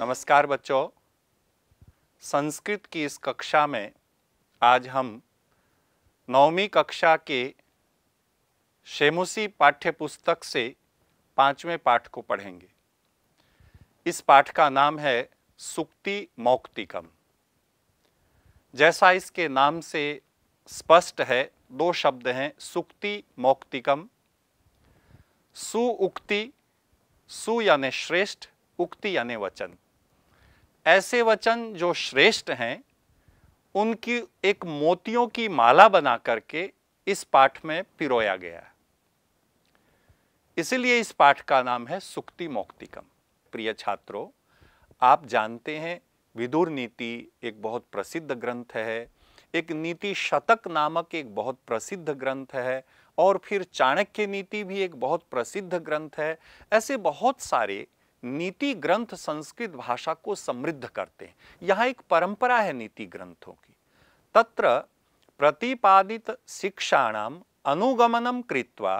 नमस्कार बच्चों संस्कृत की इस कक्षा में आज हम नौवीं कक्षा के शेमुसी पाठ्यपुस्तक से पांचवें पाठ को पढ़ेंगे इस पाठ का नाम है सुक्ति मौक्तिकम जैसा इसके नाम से स्पष्ट है दो शब्द हैं सुक्ति मौक्तिकम सुउक्ति सु यानी श्रेष्ठ उक्ति यानी वचन ऐसे वचन जो श्रेष्ठ हैं उनकी एक मोतियों की माला बना करके इस पाठ में पिरोया गया है इसलिए इस पाठ का नाम है सुक्ति मोक्तिकम प्रिय छात्रों आप जानते हैं विदुर नीति एक बहुत प्रसिद्ध ग्रंथ है एक नीति शतक नामक एक बहुत प्रसिद्ध ग्रंथ है और फिर चाणक्य नीति भी एक बहुत प्रसिद्ध ग्रंथ है ऐसे बहुत सारे नीति ग्रंथ संस्कृत भाषा को समृद्ध करते हैं यहाँ एक परंपरा है नीति ग्रंथों की तत्र प्रतिपादित शिक्षाणाम अनुगमनम कृत्वा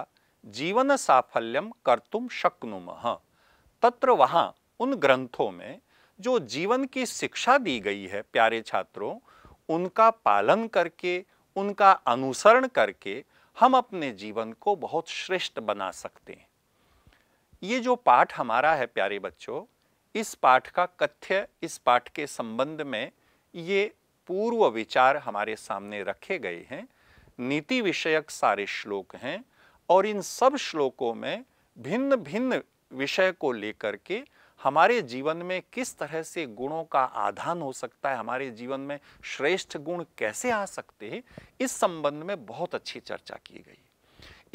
जीवन साफल्यम करतुम शक्नुम तत्र वहाँ उन ग्रंथों में जो जीवन की शिक्षा दी गई है प्यारे छात्रों उनका पालन करके उनका अनुसरण करके हम अपने जीवन को बहुत श्रेष्ठ बना सकते हैं ये जो पाठ हमारा है प्यारे बच्चों इस पाठ का कथ्य इस पाठ के संबंध में ये पूर्व विचार हमारे सामने रखे गए हैं नीति विषयक सारे श्लोक हैं और इन सब श्लोकों में भिन्न भिन्न विषय को लेकर के हमारे जीवन में किस तरह से गुणों का आधान हो सकता है हमारे जीवन में श्रेष्ठ गुण कैसे आ सकते हैं इस संबंध में बहुत अच्छी चर्चा की गई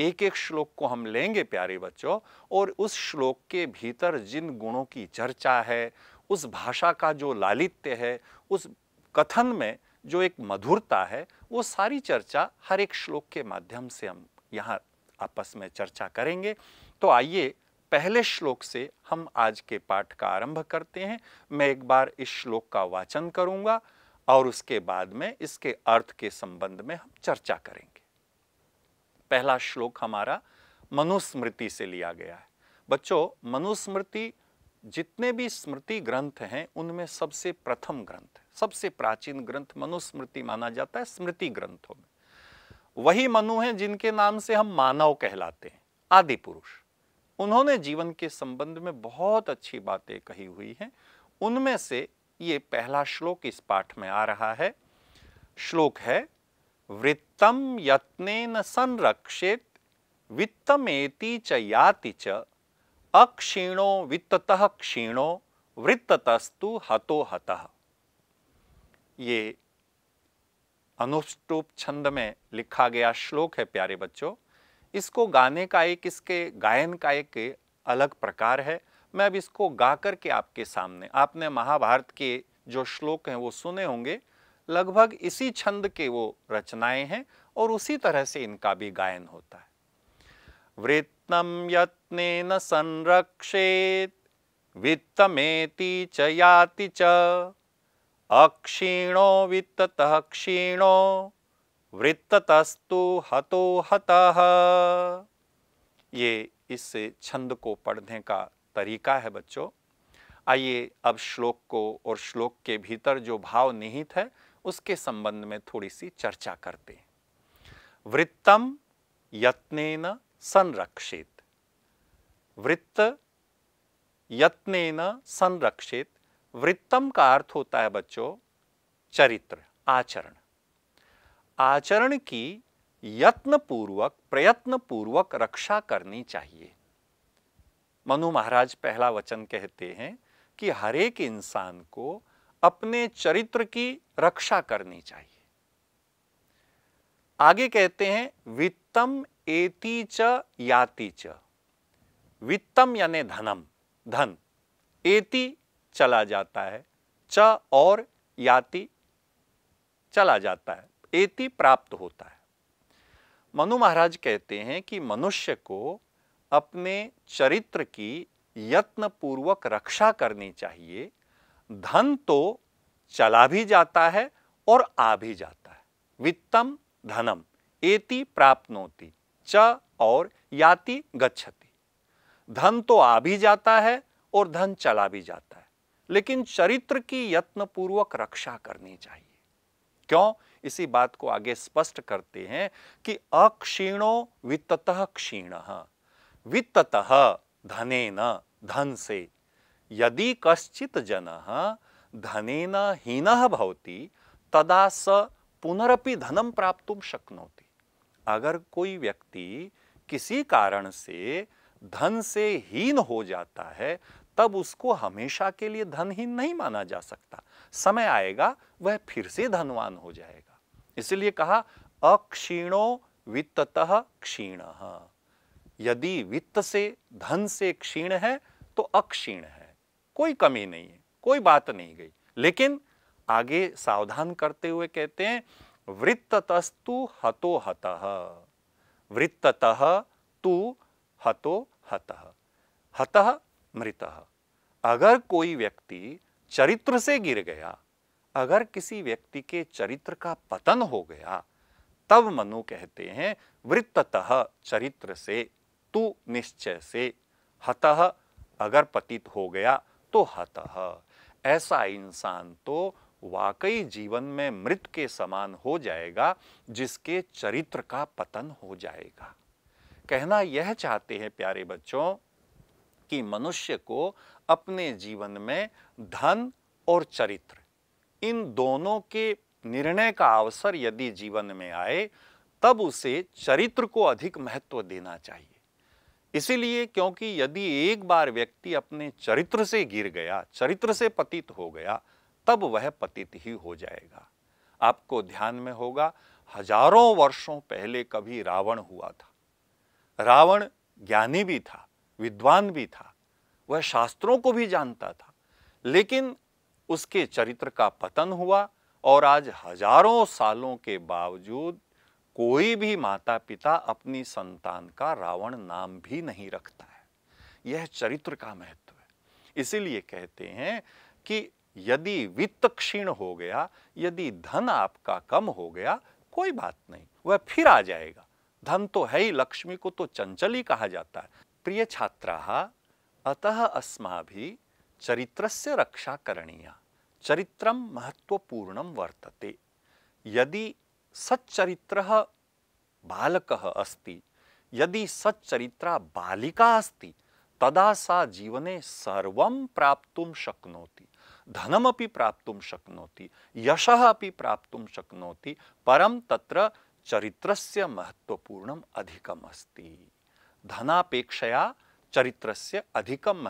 एक एक श्लोक को हम लेंगे प्यारे बच्चों और उस श्लोक के भीतर जिन गुणों की चर्चा है उस भाषा का जो लालित्य है उस कथन में जो एक मधुरता है वो सारी चर्चा हर एक श्लोक के माध्यम से हम यहाँ आपस में चर्चा करेंगे तो आइए पहले श्लोक से हम आज के पाठ का आरंभ करते हैं मैं एक बार इस श्लोक का वाचन करूँगा और उसके बाद में इसके अर्थ के संबंध में हम चर्चा करेंगे पहला श्लोक हमारा मनुस्मृति से लिया गया है बच्चों मनुस्मृति जितने भी स्मृति ग्रंथ हैं उनमें सबसे प्रथम ग्रंथ सबसे प्राचीन ग्रंथ मनुस्मृति माना जाता है स्मृति ग्रंथों में वही मनु हैं जिनके नाम से हम मानव कहलाते हैं आदि पुरुष उन्होंने जीवन के संबंध में बहुत अच्छी बातें कही हुई हैं उनमें से ये पहला श्लोक इस पाठ में आ रहा है श्लोक है वृत्तम यत्न संरक्षित वित्तमेति च याति च अक्षीणो वित्ततः क्षीणो वृत्ततस्तु हतो हतः ये अनुष्टुप छंद में लिखा गया श्लोक है प्यारे बच्चों इसको गाने का एक इसके गायन का एक अलग प्रकार है मैं अब इसको गा करके आपके सामने आपने महाभारत के जो श्लोक हैं वो सुने होंगे लगभग इसी छंद के वो रचनाएं हैं और उसी तरह से इनका भी गायन होता है वृत्तम यत्ने न संरक्षेत वित्तमेति च याति च अक्षीणो वित्ततः क्षीणो वृत्ततस्तु हतो हत ये इस छंद को पढ़ने का तरीका है बच्चों आइए अब श्लोक को और श्लोक के भीतर जो भाव निहित है उसके संबंध में थोड़ी सी चर्चा करते हैं वृत्तम यत्नेन संरक्षित वृत्त यत्नेन संरक्षित वृत्तम का अर्थ होता है बच्चों चरित्र आचरण आचरण की यत्न पूर्वक प्रयत्न पूर्वक रक्षा करनी चाहिए मनु महाराज पहला वचन कहते हैं कि हरेक इंसान को अपने चरित्र की रक्षा करनी चाहिए आगे कहते हैं वित्तम एति च याति च वित्तम यानी धनम धन एति चला जाता है च और याति चला जाता है एति प्राप्त होता है मनु महाराज कहते हैं कि मनुष्य को अपने चरित्र की यत्नपूर्वक रक्षा करनी चाहिए धन तो चला भी जाता है और आ भी जाता है वित्तम धनम एति प्राप्नोति च और याति गच्छति धन तो आ भी जाता है और धन चला भी जाता है लेकिन चरित्र की यत्न पूर्वक रक्षा करनी चाहिए क्यों इसी बात को आगे स्पष्ट करते हैं कि अक्षीणो वित्त क्षीण वित्ततः धने न धन से यदि कश्चित जन धनेन हीन भवती तदा स पुनरपि धनम प्राप्त शक्नोति अगर कोई व्यक्ति किसी कारण से धन से हीन हो जाता है तब उसको हमेशा के लिए धनहीन नहीं माना जा सकता समय आएगा वह फिर से धनवान हो जाएगा इसलिए कहा अक्षीणो वित्ततः क्षीण यदि वित्त से धन से क्षीण है तो अक्षीण है कोई कमी नहीं है कोई बात नहीं गई लेकिन आगे सावधान करते हुए कहते हैं वृत्ततस्तु हतो हत वृत्ततः तू हतो हत हत मृत अगर कोई व्यक्ति चरित्र से गिर गया अगर किसी व्यक्ति के चरित्र का पतन हो गया तब मनु कहते हैं वृत्त चरित्र से तू निश्चय से हतः अगर पतित हो गया तो ऐसा इंसान तो वाकई जीवन में मृत के समान हो जाएगा जिसके चरित्र का पतन हो जाएगा कहना यह चाहते हैं प्यारे बच्चों कि मनुष्य को अपने जीवन में धन और चरित्र इन दोनों के निर्णय का अवसर यदि जीवन में आए तब उसे चरित्र को अधिक महत्व देना चाहिए इसीलिए क्योंकि यदि एक बार व्यक्ति अपने चरित्र से गिर गया चरित्र से पतित हो गया तब वह पतित ही हो जाएगा आपको ध्यान में होगा हजारों वर्षों पहले कभी रावण हुआ था रावण ज्ञानी भी था विद्वान भी था वह शास्त्रों को भी जानता था लेकिन उसके चरित्र का पतन हुआ और आज हजारों सालों के बावजूद कोई भी माता पिता अपनी संतान का रावण नाम भी नहीं रखता है यह चरित्र का महत्व है इसीलिए कहते हैं कि यदि वित्त क्षीण हो गया यदि धन आपका कम हो गया कोई बात नहीं वह फिर आ जाएगा धन तो है ही लक्ष्मी को तो चंचल ही कहा जाता है प्रिय छात्रा अतः अस्मा भी चरित्रस्य रक्षा करणीया चरित्रम महत्वपूर्णम वर्तते यदि सच्चरित्र बालक अस्त यदि सच्चरित्रा बालिका अस्त तदा सा जीवने सर्व प्राप्त शक्नो धनमी प्राप्त शक्नो यश अभी प्राप्त शक्नो परं तत्र चरित्रस्य महत्त्वपूर्णम् अधिकम् अस्ति धनापेक्षया चरित्रस्य अधिकं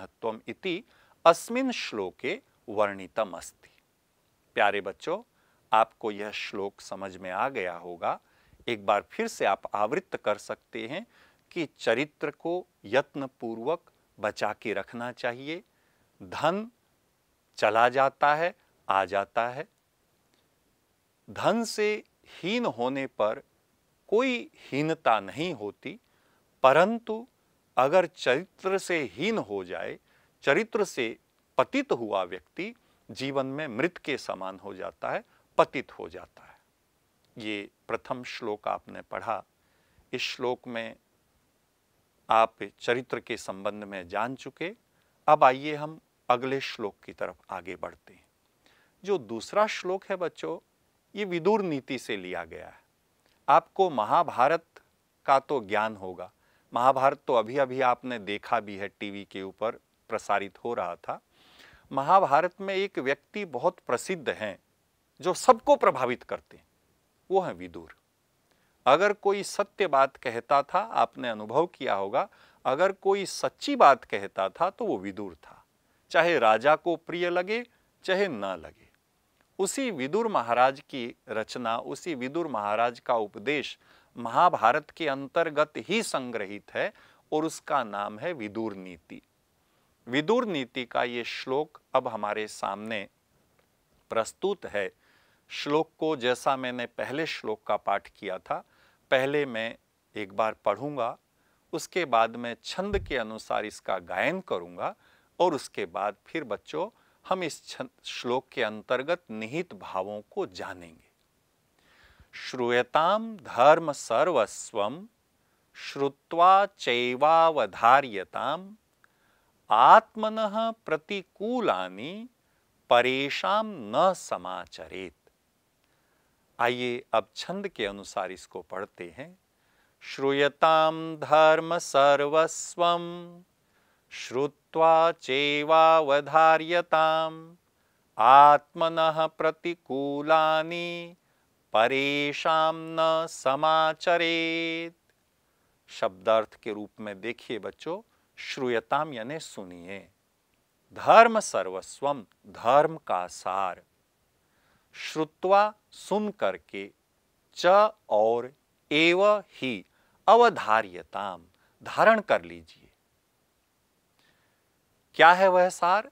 श्लोके प्यारे बच्चों आपको यह श्लोक समझ में आ गया होगा एक बार फिर से आप आवृत्त कर सकते हैं कि चरित्र को यत्न पूर्वक बचा के रखना चाहिए धन चला जाता है आ जाता है धन से हीन होने पर कोई हीनता नहीं होती परंतु अगर चरित्र से हीन हो जाए चरित्र से पतित हुआ व्यक्ति जीवन में मृत के समान हो जाता है पतित हो जाता है ये प्रथम श्लोक आपने पढ़ा इस श्लोक में आप चरित्र के संबंध में जान चुके अब आइए हम अगले श्लोक की तरफ आगे बढ़ते हैं जो दूसरा श्लोक है बच्चों ये विदुर नीति से लिया गया है आपको महाभारत का तो ज्ञान होगा महाभारत तो अभी अभी आपने देखा भी है टीवी के ऊपर प्रसारित हो रहा था महाभारत में एक व्यक्ति बहुत प्रसिद्ध हैं जो सबको प्रभावित करते हैं वो है विदुर अगर कोई सत्य बात कहता था आपने अनुभव किया होगा अगर कोई सच्ची बात कहता था तो वो विदुर था चाहे राजा को प्रिय लगे चाहे ना लगे उसी विदुर महाराज की रचना उसी विदुर महाराज का उपदेश महाभारत के अंतर्गत ही संग्रहित है और उसका नाम है विदुर नीति विदुर नीति का ये श्लोक अब हमारे सामने प्रस्तुत है श्लोक को जैसा मैंने पहले श्लोक का पाठ किया था पहले मैं एक बार पढ़ूंगा उसके बाद मैं छंद के अनुसार इसका गायन करूंगा और उसके बाद फिर बच्चों हम इस श्लोक के अंतर्गत निहित भावों को जानेंगे श्रूयताम धर्म सर्वस्व श्रुवा चैवावधार्यताम आत्मन प्रतिकूला परेशान न समाचरेत आइए अब छंद के अनुसार इसको पढ़ते हैं श्रूयताम धर्म सर्वस्व श्रुवा चेवावधार्यताम आत्मन प्रतिकूला परेशान न समाचरेत शब्दार्थ के रूप में देखिए बच्चों श्रूयताम यानी सुनिए धर्म सर्वस्वम धर्म का सार श्रुत्वा सुन करके च और एव ही अवधार्यताम धारण कर लीजिए क्या है वह सार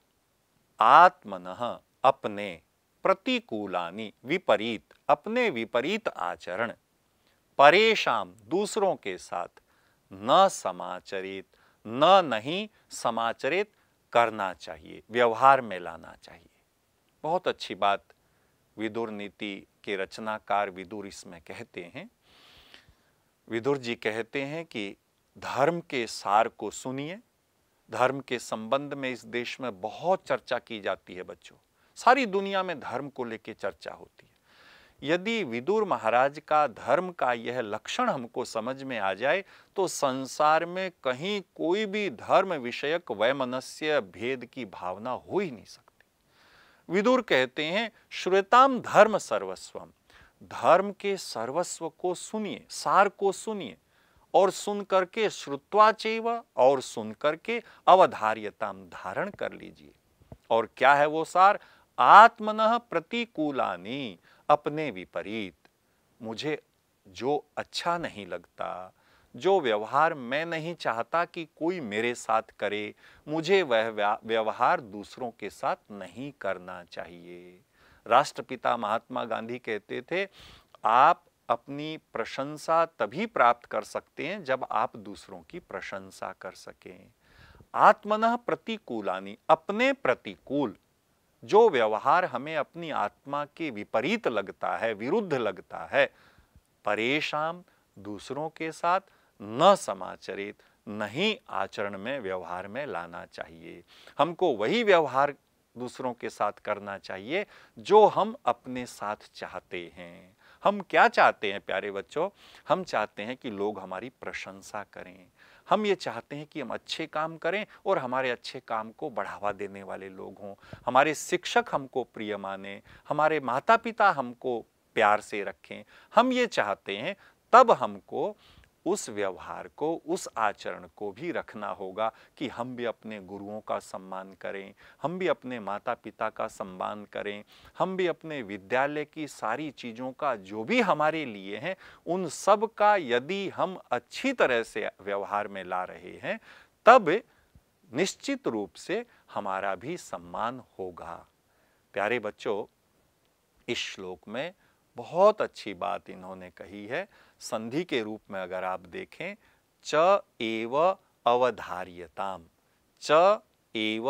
आत्मन अपने प्रतिकूलानी विपरीत अपने विपरीत आचरण परेशान दूसरों के साथ न समाचरित न नहीं समाचरित करना चाहिए व्यवहार में लाना चाहिए बहुत अच्छी बात विदुर नीति के रचनाकार विदुर इसमें कहते हैं विदुर जी कहते हैं कि धर्म के सार को सुनिए धर्म के संबंध में इस देश में बहुत चर्चा की जाती है बच्चों सारी दुनिया में धर्म को लेकर चर्चा होती है यदि विदुर महाराज का धर्म का यह लक्षण हमको समझ में आ जाए तो संसार में कहीं कोई भी धर्म विषयक वैमनस्य भेद की भावना हो ही नहीं सकती विदुर कहते हैं श्वेताम धर्म सर्वस्वम धर्म के सर्वस्व को सुनिए सार को सुनिए और सुन करके श्रुत्वा चैव और सुन करके अवधार्यताम धारण कर लीजिए और क्या है वो सार आत्मन प्रतिकूलानी अपने विपरीत मुझे जो अच्छा नहीं लगता जो व्यवहार मैं नहीं चाहता कि कोई मेरे साथ करे मुझे वह व्यवहार दूसरों के साथ नहीं करना चाहिए राष्ट्रपिता महात्मा गांधी कहते थे आप अपनी प्रशंसा तभी प्राप्त कर सकते हैं जब आप दूसरों की प्रशंसा कर सकें आत्मन प्रतिकूलानी अपने प्रतिकूल जो व्यवहार हमें अपनी आत्मा के विपरीत लगता है विरुद्ध लगता है परेशान दूसरों के साथ न समाचरित नहीं आचरण में व्यवहार में लाना चाहिए हमको वही व्यवहार दूसरों के साथ करना चाहिए जो हम अपने साथ चाहते हैं हम क्या चाहते हैं प्यारे बच्चों हम चाहते हैं कि लोग हमारी प्रशंसा करें हम ये चाहते हैं कि हम अच्छे काम करें और हमारे अच्छे काम को बढ़ावा देने वाले लोग हों हमारे शिक्षक हमको प्रिय माने हमारे माता पिता हमको प्यार से रखें हम ये चाहते हैं तब हमको उस व्यवहार को उस आचरण को भी रखना होगा कि हम भी अपने गुरुओं का सम्मान करें हम भी अपने माता पिता का सम्मान करें हम भी अपने विद्यालय की सारी चीज़ों का जो भी हमारे लिए हैं उन सब का यदि हम अच्छी तरह से व्यवहार में ला रहे हैं तब निश्चित रूप से हमारा भी सम्मान होगा प्यारे बच्चों इस श्लोक में बहुत अच्छी बात इन्होंने कही है संधि के रूप में अगर आप देखें च एव अवधार्यताम च एव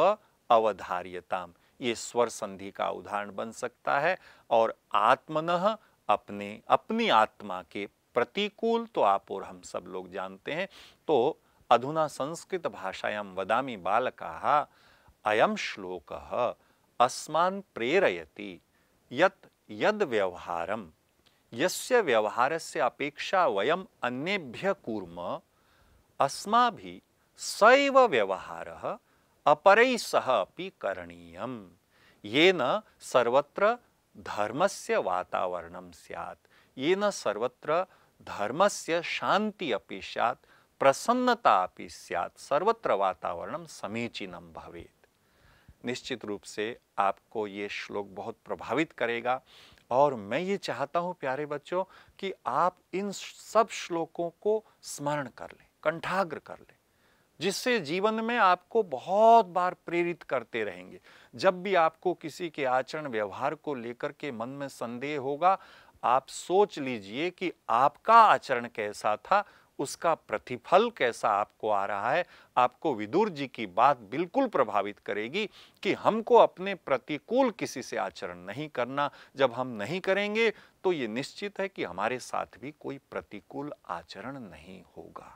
अवधार्यताम ये स्वर संधि का उदाहरण बन सकता है और आत्मन अपने अपनी आत्मा के प्रतिकूल तो आप और हम सब लोग जानते हैं तो अधुना संस्कृत भाषायां वदामि बालकाः अयम श्लोक अस्मान प्रेरयति यद व्यवहारम यस्य व्यवहारस्य अपेक्षा वयम अन्येभ्य कूर्म अस्माभि सैव व्यवहार अपर सह अभी करणीय ये सर्वत्र धर्मस्य वातावरण स्यात् येन सर्वत्र धर्मस्य शांति अभी स्यात् प्रसन्नता सैत स्यात् सर्वत्र वातावरणं समीचीनं निश्चित रूप से आपको ये श्लोक बहुत प्रभावित करेगा और मैं ये चाहता हूँ प्यारे बच्चों कि आप इन सब श्लोकों को स्मरण कर लें कंठाग्र कर लें जिससे जीवन में आपको बहुत बार प्रेरित करते रहेंगे जब भी आपको किसी के आचरण व्यवहार को लेकर के मन में संदेह होगा आप सोच लीजिए कि आपका आचरण कैसा था उसका प्रतिफल कैसा आपको आ रहा है आपको विदुर जी की बात बिल्कुल प्रभावित करेगी कि हमको अपने प्रतिकूल किसी से आचरण नहीं करना जब हम नहीं करेंगे तो ये निश्चित है कि हमारे साथ भी कोई प्रतिकूल आचरण नहीं होगा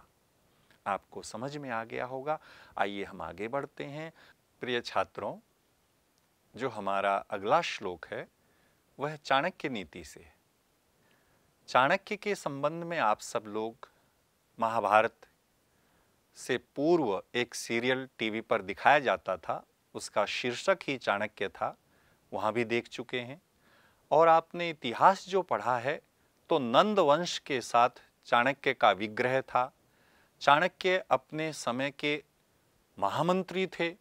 आपको समझ में आ गया होगा आइए हम आगे बढ़ते हैं प्रिय छात्रों जो हमारा अगला श्लोक है वह चाणक्य नीति से चाणक्य के संबंध में आप सब लोग महाभारत से पूर्व एक सीरियल टीवी पर दिखाया जाता था उसका शीर्षक ही चाणक्य था वहाँ भी देख चुके हैं और आपने इतिहास जो पढ़ा है तो नंद वंश के साथ चाणक्य का विग्रह था चाणक्य अपने समय के महामंत्री थे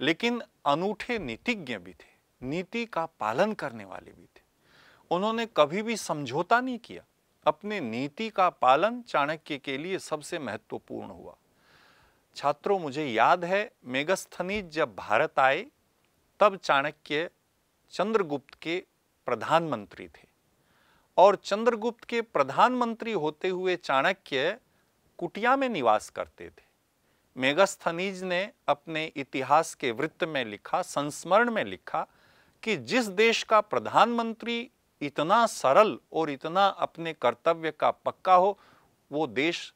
लेकिन अनूठे नीतिज्ञ भी थे नीति का पालन करने वाले भी थे उन्होंने कभी भी समझौता नहीं किया अपने नीति का पालन चाणक्य के लिए सबसे महत्वपूर्ण हुआ छात्रों मुझे याद है मेगस्थनीज जब भारत आए तब चाणक्य चंद्रगुप्त के प्रधानमंत्री थे और चंद्रगुप्त के प्रधानमंत्री होते हुए चाणक्य कुटिया में निवास करते थे मेगस्थनीज ने अपने इतिहास के वृत्त में लिखा संस्मरण में लिखा कि जिस देश का प्रधानमंत्री इतना सरल और इतना अपने कर्तव्य का पक्का हो वो देश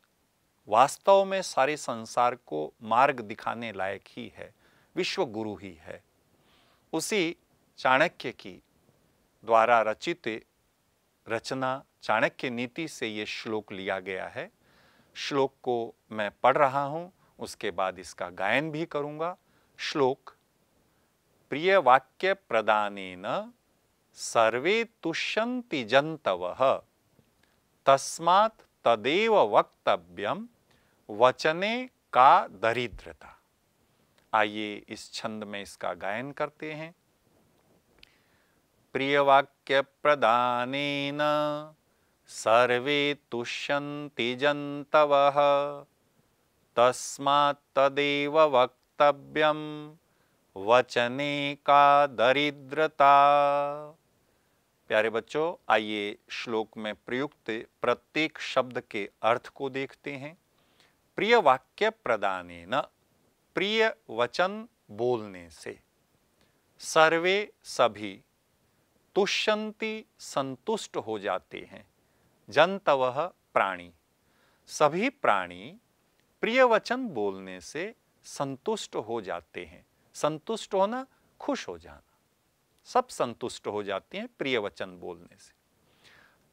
वास्तव में सारे संसार को मार्ग दिखाने लायक ही है विश्व गुरु ही है उसी चाणक्य की द्वारा रचित रचना चाणक्य नीति से ये श्लोक लिया गया है श्लोक को मैं पढ़ रहा हूँ उसके बाद इसका गायन भी करूँगा श्लोक प्रिय वाक्य प्रदान सर्वे तुष्यन्ति जन्तवः तस्मात् तदेव वक्तव्यम वचने का दरिद्रता आइए इस छंद में इसका गायन करते हैं प्रियवाक्य प्रदान सर्वे तुष्यन्ति जन्तवः तस्मात् तदेव वक्तव्यम वचने का दरिद्रता प्यारे बच्चों आइए श्लोक में प्रयुक्त प्रत्येक शब्द के अर्थ को देखते हैं प्रिय वाक्य प्रदान न प्रिय वचन बोलने से सर्वे सभी तुष्यंति संतुष्ट हो जाते हैं जनतव प्राणी सभी प्राणी प्रिय वचन बोलने से संतुष्ट हो जाते हैं संतुष्ट होना खुश हो जाना सब संतुष्ट हो जाते हैं प्रिय वचन बोलने से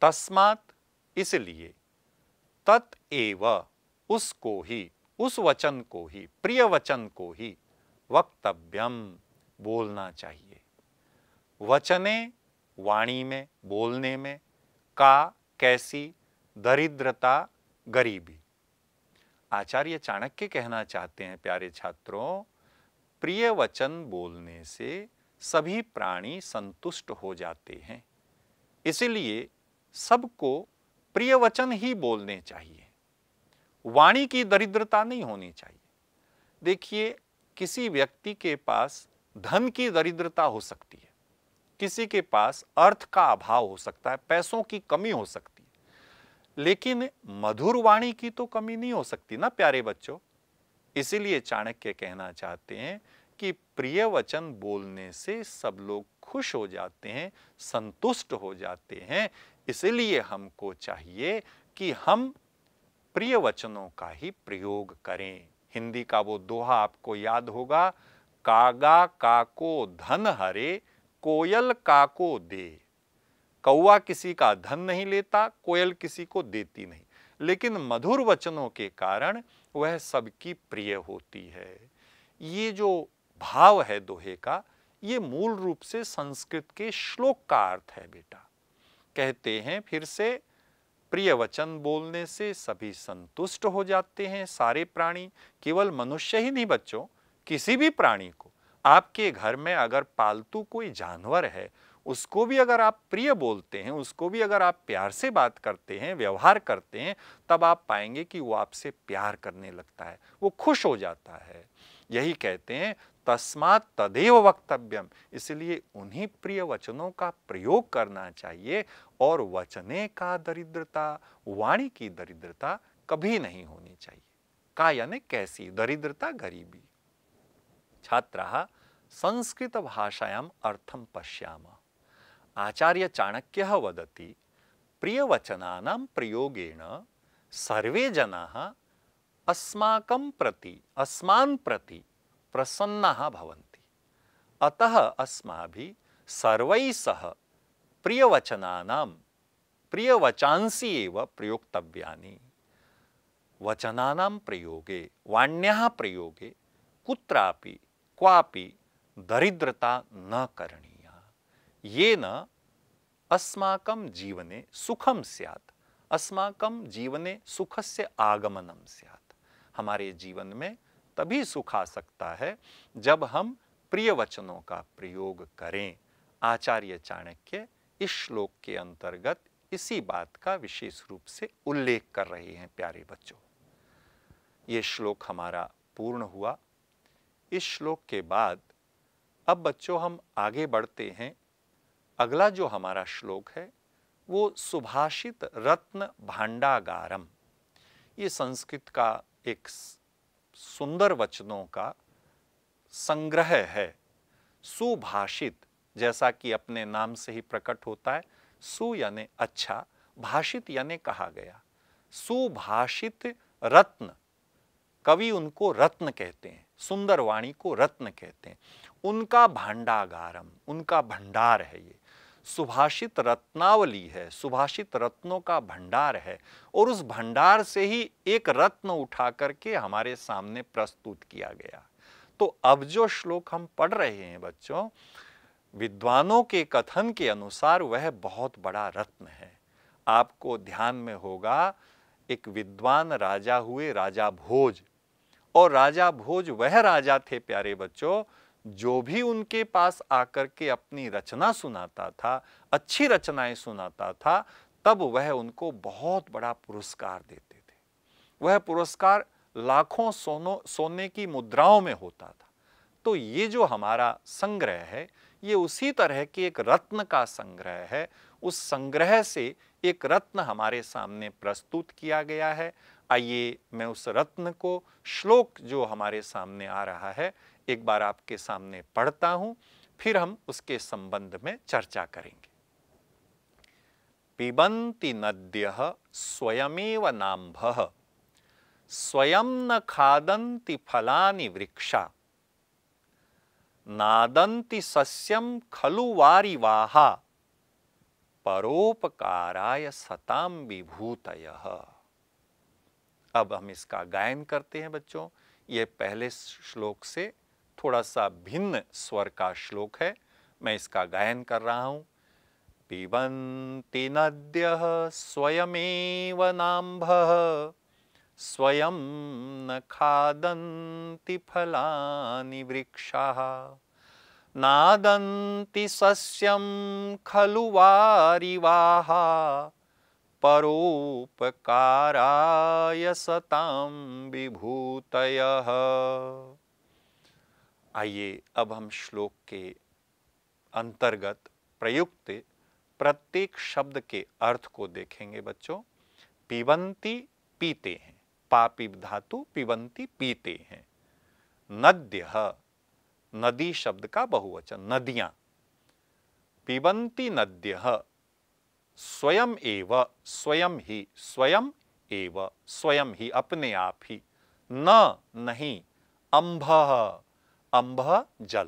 तस्मात इसलिए तत एव उसको ही उस वचन को ही प्रिय वचन को ही वक्तव्यम बोलना चाहिए वचने वाणी में बोलने में का कैसी दरिद्रता गरीबी आचार्य चाणक्य कहना चाहते हैं प्यारे छात्रों प्रिय वचन बोलने से सभी प्राणी संतुष्ट हो जाते हैं इसलिए सबको प्रिय वचन ही बोलने चाहिए वाणी की दरिद्रता नहीं होनी चाहिए देखिए किसी व्यक्ति के पास धन की दरिद्रता हो सकती है किसी के पास अर्थ का अभाव हो सकता है पैसों की कमी हो सकती है लेकिन मधुर वाणी की तो कमी नहीं हो सकती ना प्यारे बच्चों इसीलिए चाणक्य कहना चाहते हैं कि प्रिय वचन बोलने से सब लोग खुश हो जाते हैं संतुष्ट हो जाते हैं इसलिए हमको चाहिए कि हम प्रिय वचनों का ही प्रयोग करें हिंदी का वो दोहा आपको याद होगा कागा काको धन हरे कोयल काको दे कौआ किसी का धन नहीं लेता कोयल किसी को देती नहीं लेकिन मधुर वचनों के कारण वह सबकी प्रिय होती है ये जो भाव है दोहे का ये मूल रूप से संस्कृत के श्लोक का अर्थ है बेटा कहते हैं फिर से प्रिय वचन बोलने से सभी संतुष्ट हो जाते हैं सारे प्राणी केवल मनुष्य ही नहीं बच्चों किसी भी प्राणी को आपके घर में अगर पालतू कोई जानवर है उसको भी अगर आप प्रिय बोलते हैं उसको भी अगर आप प्यार से बात करते हैं व्यवहार करते हैं तब आप पाएंगे कि वो आपसे प्यार करने लगता है वो खुश हो जाता है यही कहते हैं तस्मात तदेव वक्तव्यम इसलिए उन्हीं प्रिय वचनों का प्रयोग करना चाहिए और वचने का दरिद्रता वाणी की दरिद्रता कभी नहीं होनी चाहिए का यानी कैसी दरिद्रता गरीबी छात्रा संस्कृत भाषायाम अर्थम पश्याम आचार्य चाणक्य वदति वचना प्रयोगेण सर्वे जना अस्माकं प्रति अस्मान प्रति प्रसन्ना भवन्ति अतः अस्माभिः सर्वैः सह प्रियवचनानां प्रियवचांसि एव प्रयोक्तव्यानि वचनानां प्रयोगे वाण्याः प्रयोगे कुत्रापि क्वापि दरिद्रता न करणीया येन अस्माकं जीवने सुखम स्यात् अस्माकं जीवने सुखस्य आगमनं स्यात् हमारे जीवन में तभी सुख आ सकता है जब हम प्रिय वचनों का प्रयोग करें आचार्य चाणक्य इस श्लोक के अंतर्गत इसी बात का विशेष रूप से उल्लेख कर रहे हैं प्यारे बच्चों ये श्लोक हमारा पूर्ण हुआ इस श्लोक के बाद अब बच्चों हम आगे बढ़ते हैं अगला जो हमारा श्लोक है वो सुभाषित रत्न भांडागारम ये संस्कृत का एक सुंदर वचनों का संग्रह है सुभाषित जैसा कि अपने नाम से ही प्रकट होता है सु यानी अच्छा भाषित यानी कहा गया सुभाषित रत्न कवि उनको रत्न कहते हैं सुंदर वाणी को रत्न कहते हैं उनका भांडागारम उनका भंडार है ये सुभाषित रत्नावली है सुभाषित रत्नों का भंडार है और उस भंडार से ही एक रत्न उठा करके हमारे सामने प्रस्तुत किया गया तो अब जो श्लोक हम पढ़ रहे हैं बच्चों विद्वानों के कथन के अनुसार वह बहुत बड़ा रत्न है आपको ध्यान में होगा एक विद्वान राजा हुए राजा भोज और राजा भोज वह राजा थे प्यारे बच्चों जो भी उनके पास आकर के अपनी रचना सुनाता था अच्छी रचनाएं सुनाता था तब वह उनको बहुत बड़ा पुरस्कार देते थे वह पुरस्कार लाखों सोनो सोने की मुद्राओं में होता था तो ये जो हमारा संग्रह है ये उसी तरह के एक रत्न का संग्रह है उस संग्रह से एक रत्न हमारे सामने प्रस्तुत किया गया है आइए मैं उस रत्न को श्लोक जो हमारे सामने आ रहा है एक बार आपके सामने पढ़ता हूं फिर हम उसके संबंध में चर्चा करेंगे पिबंती नद्य स्वयमेव नाम्भ स्वयं न खादंती फला वृक्षा नादंती सस्यम खलु वाहा परोपकाराय सताम विभूत अब हम इसका गायन करते हैं बच्चों ये पहले श्लोक से थोड़ा सा भिन्न स्वर का श्लोक है मैं इसका गायन कर रहा हूं पिबंती नद्य स्वयमेव नाम्भः स्वयं न खादी फलानि वृक्षा नादन्ति सस्यं खलु वारिवाः परोपकाराय सता विभूतयः आइए अब हम श्लोक के अंतर्गत प्रयुक्त प्रत्येक शब्द के अर्थ को देखेंगे बच्चों पिबंती पीते हैं पापी धातु पिबंती पीते हैं नद्य नदी शब्द का बहुवचन नदियां पिबंती नद्य स्वयं एव स्वयं ही स्वयं एव स्वयं ही अपने आप ही न नहीं अंभ अंभ जल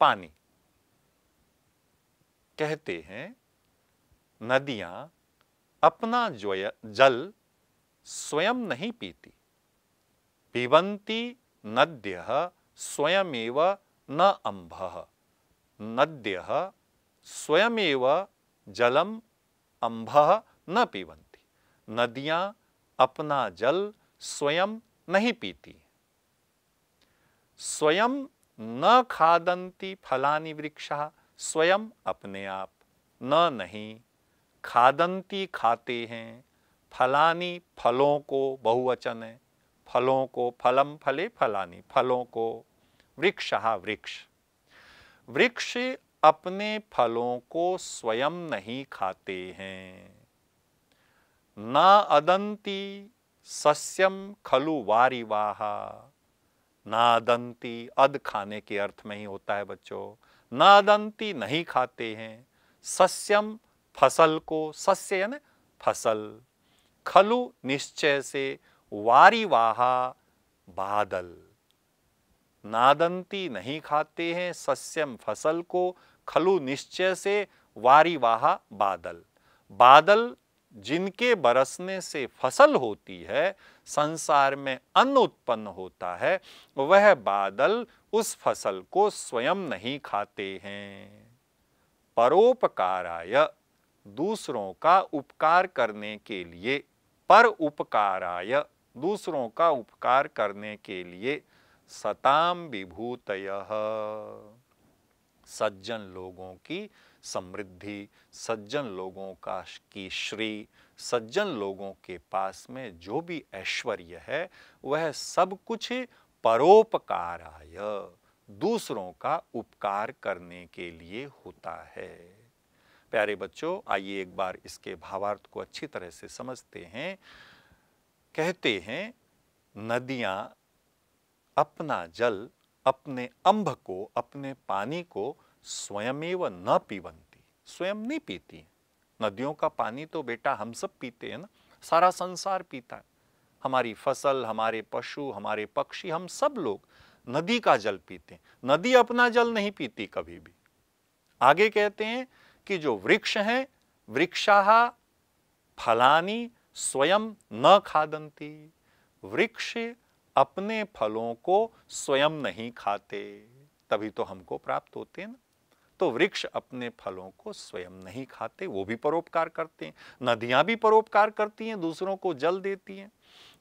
पानी कहते हैं नदियां अपना जल स्वयं नहीं पीती पिबंती नद्य स्वयमेव न अंभ नद्य स्वयमेव जलम अंभ न पीबंती नदियां अपना जल स्वयं नहीं पीती स्वयं न खादंती फलानी वृक्षा स्वयं अपने आप न नहीं खादंती खाते हैं फलानी फलों को बहुवचन है फलों को फलम फले फलानी फलों को वृक्ष वृक्ष वृक्ष अपने फलों को स्वयं नहीं खाते हैं न अदंती सस्यम खलु वारिवाहा नादंती अद खाने के अर्थ में ही होता है बच्चों नादंती नहीं खाते हैं सस्यम फसल को सस्य यानी फसल खलु निश्चय से वाहा बादल नादंती नहीं खाते हैं सस्यम फसल को खलु निश्चय से वाहा बादल बादल जिनके बरसने से फसल होती है संसार में अन्न उत्पन्न होता है वह बादल उस फसल को स्वयं नहीं खाते हैं परोपकाराय दूसरों का उपकार करने के लिए पर उपकाराय दूसरों का उपकार करने के लिए सताम विभूत सज्जन लोगों की समृद्धि सज्जन लोगों का की श्री सज्जन लोगों के पास में जो भी ऐश्वर्य है वह सब कुछ परोपकार दूसरों का उपकार करने के लिए होता है प्यारे बच्चों आइए एक बार इसके भावार्थ को अच्छी तरह से समझते हैं कहते हैं नदियां अपना जल अपने अंभ को अपने पानी को स्वयं न पीवंती स्वयं नहीं पीती नदियों का पानी तो बेटा हम सब पीते हैं ना सारा संसार पीता है हमारी फसल हमारे पशु हमारे पक्षी हम सब लोग नदी का जल पीते हैं नदी अपना जल नहीं पीती कभी भी आगे कहते हैं कि जो वृक्ष हैं वृक्षा फलानी स्वयं न खादंती वृक्ष अपने फलों को स्वयं नहीं खाते तभी तो हमको प्राप्त होते हैं ना तो वृक्ष अपने फलों को स्वयं नहीं खाते वो भी परोपकार करते हैं नदियां भी परोपकार करती हैं दूसरों को जल देती हैं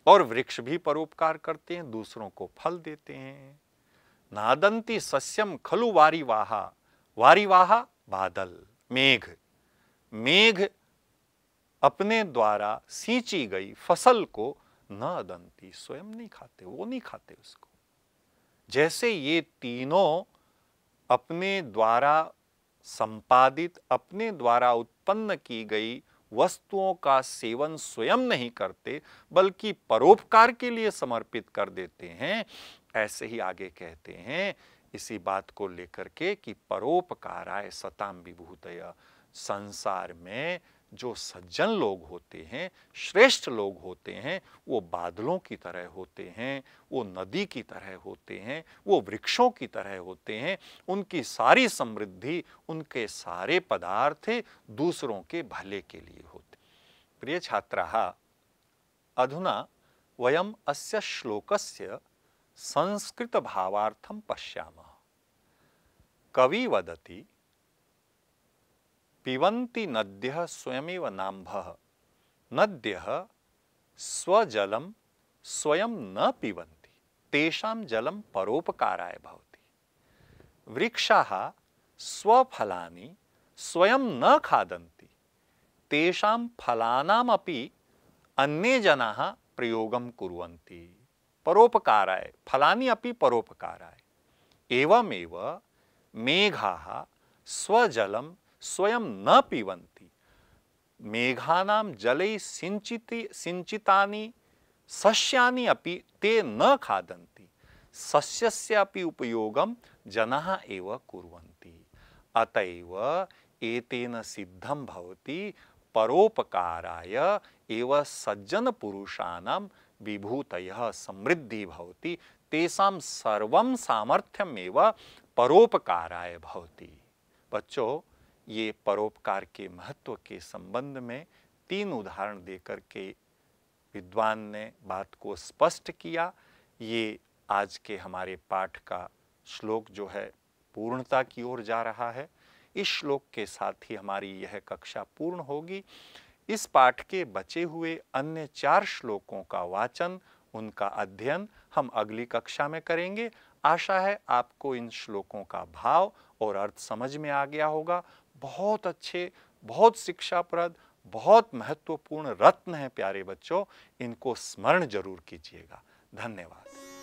और वृक्ष भी परोपकार करते हैं दूसरों को फल देते हैं नादंती सस्यम खलु वारी वाहा वारी वाहा बादल मेघ मेघ अपने द्वारा सींची गई फसल को नादंती स्वयं नहीं खाते वो नहीं खाते उसको जैसे ये तीनों अपने द्वारा संपादित अपने द्वारा उत्पन्न की गई वस्तुओं का सेवन स्वयं नहीं करते बल्कि परोपकार के लिए समर्पित कर देते हैं ऐसे ही आगे कहते हैं इसी बात को लेकर के कि परोपकाराय सताम विभूत संसार में जो सज्जन लोग होते हैं श्रेष्ठ लोग होते हैं वो बादलों की तरह होते हैं वो नदी की तरह होते हैं वो वृक्षों की तरह होते हैं उनकी सारी समृद्धि उनके सारे पदार्थ दूसरों के भले के लिए होते प्रिय छात्रा अधुना वयम अस्य श्लोकस्य भावार्थम पश्यामः कवि वदती पिबंती नद्य स्वयमेव नाभ नद्य स्वजल स्वयं न पिबंती तेषां जलम परोपकाराय भवति वृक्षाः स्वफलानि स्वयं न खादन्ति तेषां फलानामपि अन्ये जनाः प्रयोगं कुर्वन्ति परोपकाराय फलानि अपि परोपकाराय एवमेव मेघाः स्वजलं स्वयं न पीबंती मेघानाम जले सिंचित सिंचिता सस्यानि अपि ते न खादन्ति सस्यस्य अपि उपयोगं जनाः एव कुर्वन्ति अतएव एतेन सिद्धं भवति परोपकाराय एव सज्जन पुरुषाणां विभूतयः समृद्धि भवति तेषां सर्वं सामर्थ्यमेव परोपकाराय भवति बच्चों ये परोपकार के महत्व के संबंध में तीन उदाहरण देकर के विद्वान ने बात को स्पष्ट किया ये आज के हमारे पाठ का श्लोक जो है पूर्णता की ओर जा रहा है इस श्लोक के साथ ही हमारी यह कक्षा पूर्ण होगी इस पाठ के बचे हुए अन्य चार श्लोकों का वाचन उनका अध्ययन हम अगली कक्षा में करेंगे आशा है आपको इन श्लोकों का भाव और अर्थ समझ में आ गया होगा बहुत अच्छे बहुत शिक्षाप्रद बहुत महत्वपूर्ण रत्न हैं प्यारे बच्चों इनको स्मरण जरूर कीजिएगा धन्यवाद